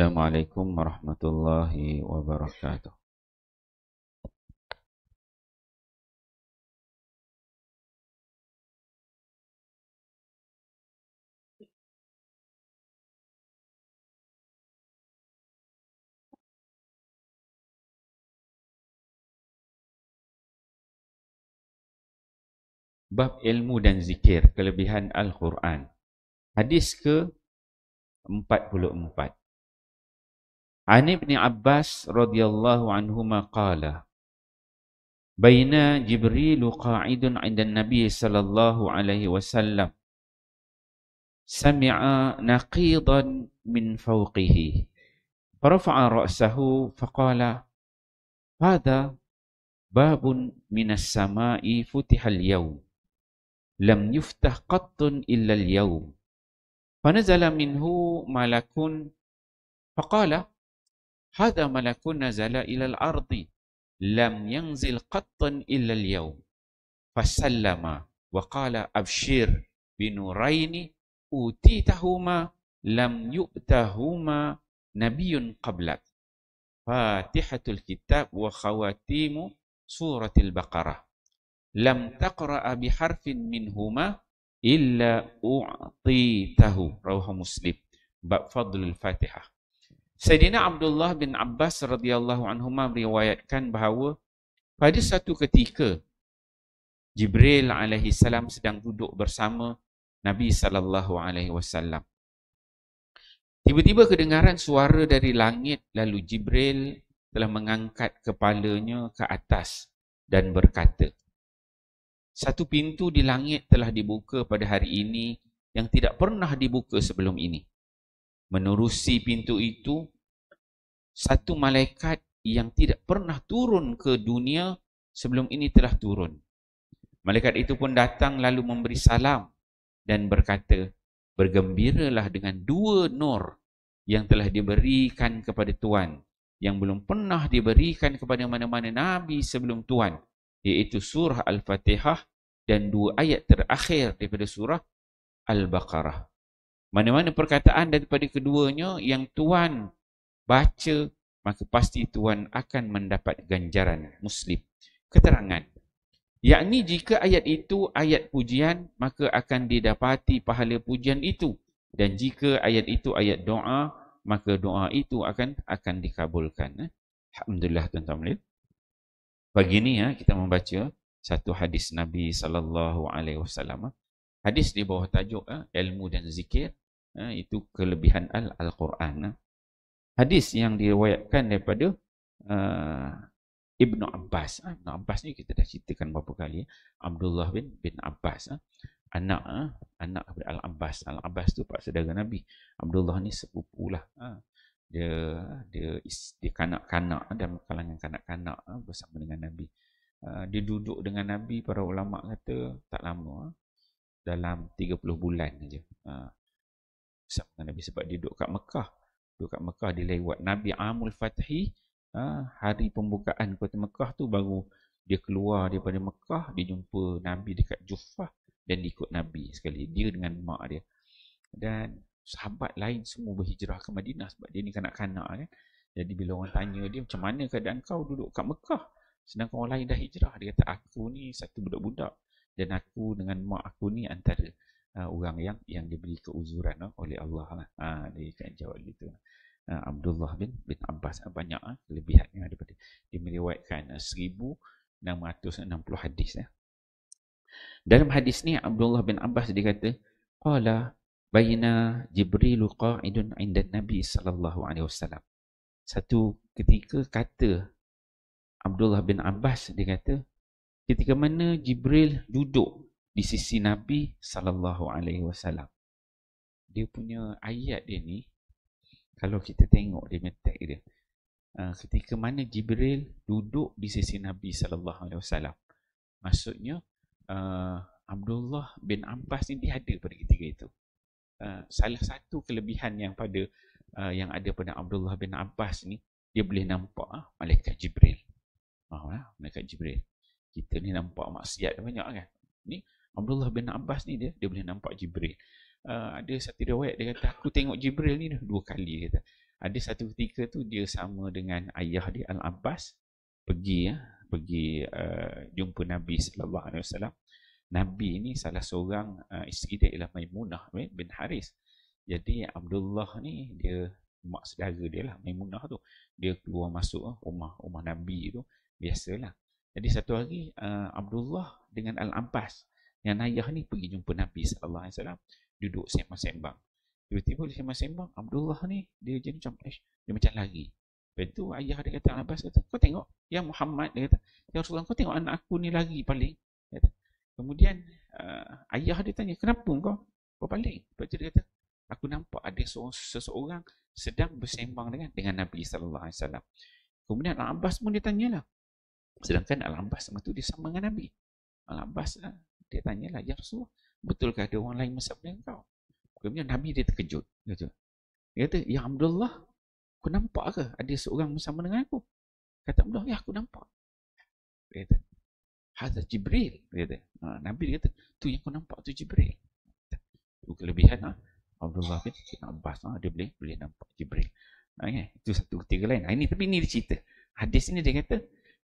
Assalamualaikum warahmatullahi wabarakatuh. Bab ilmu dan zikir, kelebihan Al-Quran. Hadis ke 44. عن ابن عباس رضي الله عنهما قال بين جبريل قاعد عند النبي صلى الله عليه وسلم سمع نقيضا من فوقه فرفع رأسه فقال هذا باب من السماء فتح اليوم لم يفتح قط إلا اليوم فنزل منه ملك فقال هذا ملك نزل إلى الأرض لم ينزل قط إلا اليوم فسلم وقال أبشر بنورين أوتيتهما لم يؤتهما نبي قبلك فاتحة الكتاب وخواتيم سورة البقرة لم تقرأ بحرف منهما إلا أعطيته رواه مسلم بفضل فضل الفاتحة Sayyidina Abdullah bin Abbas radhiyallahu anhu meriwayatkan bahawa pada satu ketika Jibril alaihi salam sedang duduk bersama Nabi sallallahu alaihi wasallam. Tiba-tiba kedengaran suara dari langit lalu Jibril telah mengangkat kepalanya ke atas dan berkata, "Satu pintu di langit telah dibuka pada hari ini yang tidak pernah dibuka sebelum ini." menerusi pintu itu satu malaikat yang tidak pernah turun ke dunia sebelum ini telah turun. Malaikat itu pun datang lalu memberi salam dan berkata, bergembiralah dengan dua nur yang telah diberikan kepada Tuhan, yang belum pernah diberikan kepada mana-mana Nabi sebelum Tuhan, iaitu surah Al-Fatihah dan dua ayat terakhir daripada surah Al-Baqarah. Mana-mana perkataan daripada keduanya yang tuan baca, maka pasti tuan akan mendapat ganjaran muslim. Keterangan. Yakni jika ayat itu ayat pujian, maka akan didapati pahala pujian itu. Dan jika ayat itu ayat doa, maka doa itu akan akan dikabulkan. Eh, Alhamdulillah tuan-tuan mulia. Pagi ini ya, eh, kita membaca satu hadis Nabi sallallahu alaihi wasallam. Hadis di bawah tajuk eh, ilmu dan zikir. Ha, itu kelebihan al al-Quran. Ha. Hadis yang diriwayatkan daripada uh, Ibnu Abbas. Ha. Ibnu Abbas ni kita dah ceritakan beberapa kali. Ya. Abdullah bin bin Abbas. Ha. Anak ha. anak abdul Al-Abbas. Al-Abbas tu pak saudara Nabi. Abdullah ni sepupulah. Ha. Dia dia is, dia kanak-kanak ha, dan kalangan kanak-kanak ha, bersama dengan Nabi. Ha, dia duduk dengan Nabi para ulama kata tak lama ha. dalam 30 bulan aja. Ha sama Nabi sebab dia duduk kat Mekah. Duduk kat Mekah dia lewat Nabi Amul Fathi ha, hari pembukaan kota Mekah tu baru dia keluar daripada Mekah dia jumpa Nabi dekat Jufah dan ikut Nabi sekali dia dengan mak dia dan sahabat lain semua berhijrah ke Madinah sebab dia ni kanak-kanak kan jadi bila orang tanya dia macam mana keadaan kau duduk kat Mekah sedangkan orang lain dah hijrah dia kata aku ni satu budak-budak dan aku dengan mak aku ni antara uh, orang yang yang diberi keuzuran uh, oleh Allah lah. Ha, dia kan jawab gitu. Uh, Abdullah bin bin Abbas uh, banyak uh, lebihannya daripada dia meriwayatkan uh, 1660 hadis ya. Uh. Dalam hadis ni Abdullah bin Abbas dia kata qala baina jibrilu qa'idun 'inda nabi sallallahu alaihi wasallam. Satu ketika kata Abdullah bin Abbas dia kata ketika mana Jibril duduk di sisi Nabi sallallahu alaihi wasallam. Dia punya ayat dia ni kalau kita tengok dia metek dia. Eh, ketika mana Jibril duduk di sisi Nabi sallallahu alaihi wasallam. Maksudnya eh, Abdullah bin Abbas ni dia ada pada ketika itu. Eh, salah satu kelebihan yang pada yang ada pada Abdullah bin Abbas ni dia boleh nampak ah, malaikat Jibril. Faham malaikat Jibril. Kita ni nampak maksiat banyak kan. Ni Abdullah bin Abbas ni dia dia boleh nampak Jibril. Uh, ada satu riwayat dia kata aku tengok Jibril ni dua kali dia kata. Ada satu ketika tu dia sama dengan ayah dia Al-Abbas pergi ya, pergi uh, jumpa Nabi sallallahu alaihi wasallam. Nabi ni salah seorang uh, isteri dia ialah Maimunah bin Haris. Jadi Abdullah ni dia mak saudara dia lah Maimunah tu. Dia keluar masuk rumah rumah Nabi tu biasalah. Jadi satu hari uh, Abdullah dengan Al-Abbas yang ayah ni pergi jumpa Nabi sallallahu alaihi wasallam duduk sembang-sembang. Tiba-tiba dia sembang-sembang Abdullah ni dia jadi macam eh, dia macam lari. Lepas tu ayah dia kata Abbas kata kau tengok yang Muhammad dia kata ya Rasulullah kau tengok anak aku ni lari paling. Kata. Kemudian uh, ayah dia tanya kenapa kau berpaling? Lepas tu dia kata aku nampak ada seorang, seseorang sedang bersembang dengan dengan Nabi sallallahu alaihi wasallam. Kemudian Al-Abbas pun dia tanyalah. Sedangkan Al-Abbas tu dia sama dengan Nabi. Al-Abbas lah, dia tanyalah, Ya Rasulullah, betulkah ada orang lain masuk dengan kau? Kemudian Nabi dia terkejut. Dia kata, dia kata Ya Abdullah, aku nampak ke ada seorang bersama dengan aku? Kata Abdullah, ya aku nampak. Dia kata, Hazrat Jibril. Dia kata, ha, Nabi dia kata, tu yang aku nampak tu Jibril. Itu kelebihan lah. Ha? Abdullah kata, kita abbas ha? dia boleh, boleh nampak Jibril. Okay. Itu satu ketiga lain. Ah, ini, tapi ini dia cerita. Hadis ini dia kata,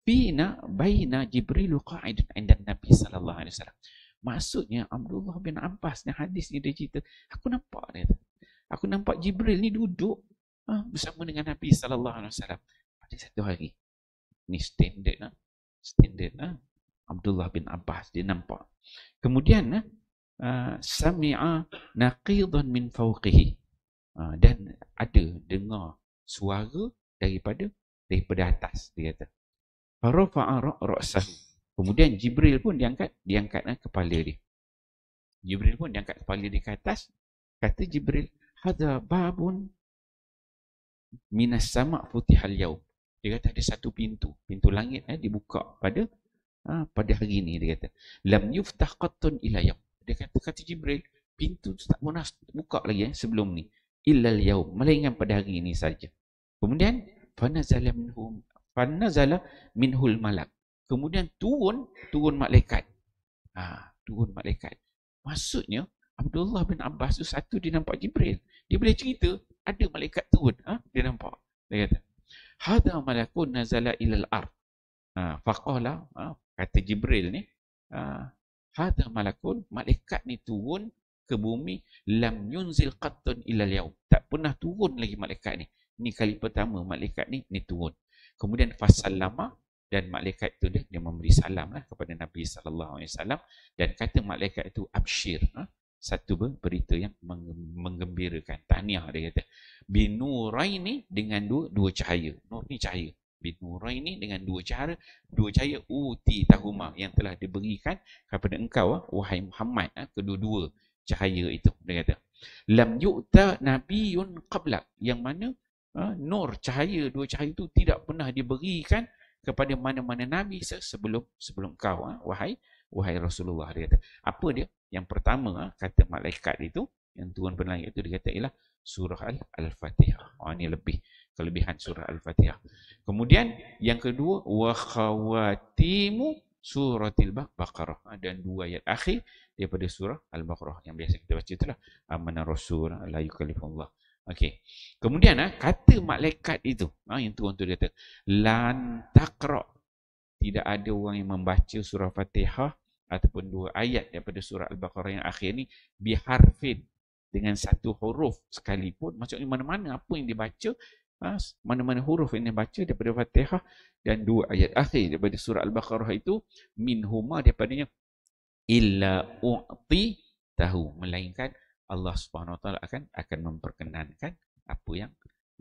bina baina Jibrilu qa'idun indan Nabi sallallahu alaihi wasallam. Maksudnya Abdullah bin Abbas ni hadis ni dia cerita, aku nampak dia. Tu. Aku nampak Jibril ni duduk ha, bersama dengan Nabi sallallahu alaihi wasallam. Pada satu hari. Ni standard lah. Standard lah. Abdullah bin Abbas dia nampak. Kemudian ha, sami'a naqidan min fawqihi. Ha, dan ada dengar suara daripada daripada atas dia kata. Rafa'a ra'sahu. Kemudian Jibril pun diangkat, diangkatlah eh, kepala dia. Jibril pun diangkat kepala dia ke atas. Kata Jibril, hadza babun minas sama futihal yaum. Dia kata ada satu pintu, pintu langit eh, dibuka pada ha, pada hari ini dia kata. Lam yuftah qattun ila yaum. Dia kata kata Jibril, pintu tu tak munas, buka lagi eh, sebelum ni. Illal yaum, melainkan pada hari ini saja. Kemudian fana fanazalam hum. Fana zala minhul malak. Kemudian turun, turun malaikat. Ha, turun malaikat. Maksudnya, Abdullah bin Abbas tu satu dia nampak Jibril. Dia boleh cerita, ada malaikat turun. Ha? Dia nampak. Dia kata, Hada malakun nazala ilal ar. Ha, faqala, ha, kata Jibril ni, ha, Hada malakun, malaikat ni turun ke bumi, lam yunzil qatun ilal yaum. Tak pernah turun lagi malaikat ni. Ni kali pertama malaikat ni, ni turun. Kemudian fasallama dan malaikat itu dia, dia memberi salam lah kepada Nabi SAW dan kata malaikat itu absyir. Ha? Satu berita yang menggembirakan. Tahniah dia kata. Binurai ni dengan dua, dua cahaya. Nur oh, ni cahaya. Binurai ni dengan dua cahaya. Dua cahaya uti tahuma yang telah diberikan kepada engkau. Ha? Wahai Muhammad. Ha? Kedua-dua cahaya itu. Dia kata. Lam yu'ta nabiyun qablak. Yang mana Ha? nur cahaya dua cahaya itu tidak pernah diberikan kepada mana-mana nabi sebelum sebelum kau ha? wahai wahai Rasulullah dia kata apa dia yang pertama ha? kata malaikat itu yang tuan penanya itu dia kata ialah surah al-fatihah oh, ha, ini lebih kelebihan surah al-fatihah kemudian yang kedua wa surah suratil baqarah dan dua ayat akhir daripada surah al-baqarah yang biasa kita baca itulah amanar rasul la yukallifullah Okey. Kemudian ah kata malaikat itu, ah yang tu untuk dia kata lan taqra. Tidak ada orang yang membaca surah Fatihah ataupun dua ayat daripada surah Al-Baqarah yang akhir ni biharfin dengan satu huruf sekalipun maksudnya mana-mana apa yang dibaca ah, mana-mana huruf yang dibaca daripada Fatihah dan dua ayat akhir daripada surah Al-Baqarah itu min huma daripadanya illa u'ti tahu melainkan Allah Subhanahu Wa akan akan memperkenankan apa yang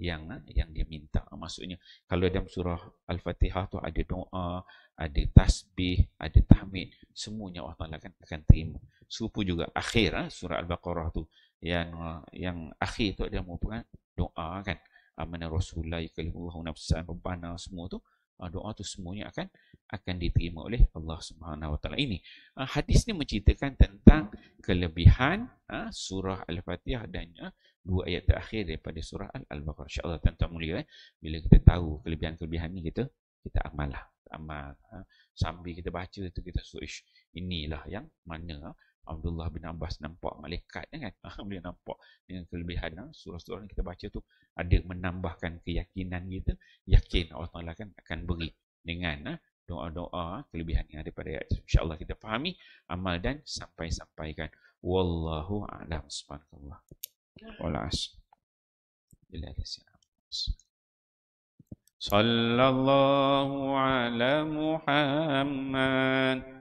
yang yang dia minta maksudnya kalau dalam surah al-fatihah tu ada doa ada tasbih ada tahmid semuanya Allah Taala akan akan terima serupa juga akhir eh, surah al-baqarah tu yang yang akhir tu dia merupakan doa kan amana rasulai ya kalimullah nafsan rabbana semua tu Ah, doa tu semuanya akan akan diterima oleh Allah Subhanahu Wa Taala ini. Ah, hadis ni menceritakan tentang kelebihan ah, surah Al-Fatihah dan dua ayat terakhir daripada surah Al-Baqarah. Insya-Allah tuan mulia eh? bila kita tahu kelebihan-kelebihan ni kita kita amal lah. Sambil kita baca tu kita suruh inilah yang mana Abdullah bin Abbas nampak malaikat kan dia nampak dengan kelebihan ha? surah-surah yang kita baca tu ada menambahkan keyakinan kita yakin Allah Taala kan akan beri dengan ha? doa-doa ha? kelebihan yang ada pada ayat insyaallah kita fahami amal dan sampai-sampaikan wallahu a'lam subhanallah as. bila sallallahu ala muhammad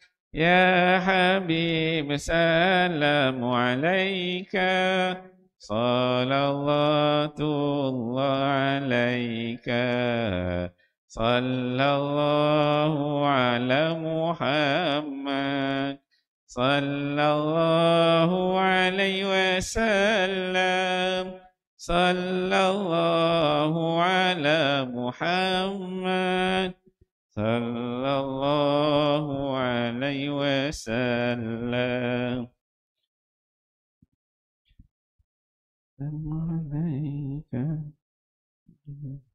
يا حبيب سلام عليك صلوات الله عليك صلى الله على محمد صلى الله عليه وسلم صلى الله على محمد صلى الله عليه وسلم عليك